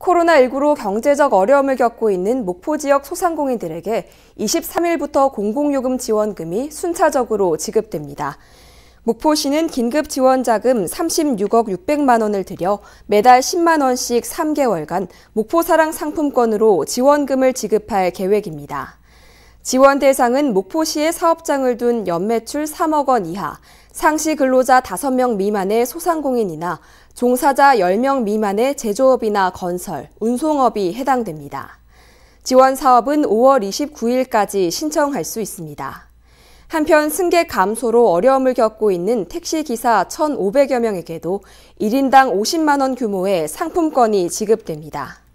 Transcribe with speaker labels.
Speaker 1: 코로나19로 경제적 어려움을 겪고 있는 목포 지역 소상공인들에게 23일부터 공공요금 지원금이 순차적으로 지급됩니다. 목포시는 긴급 지원 자금 36억 600만 원을 들여 매달 10만 원씩 3개월간 목포사랑 상품권으로 지원금을 지급할 계획입니다. 지원 대상은 목포시에 사업장을 둔 연매출 3억 원 이하, 상시 근로자 5명 미만의 소상공인이나 종사자 10명 미만의 제조업이나 건설, 운송업이 해당됩니다. 지원 사업은 5월 29일까지 신청할 수 있습니다. 한편 승객 감소로 어려움을 겪고 있는 택시기사 1,500여 명에게도 1인당 50만 원 규모의 상품권이 지급됩니다.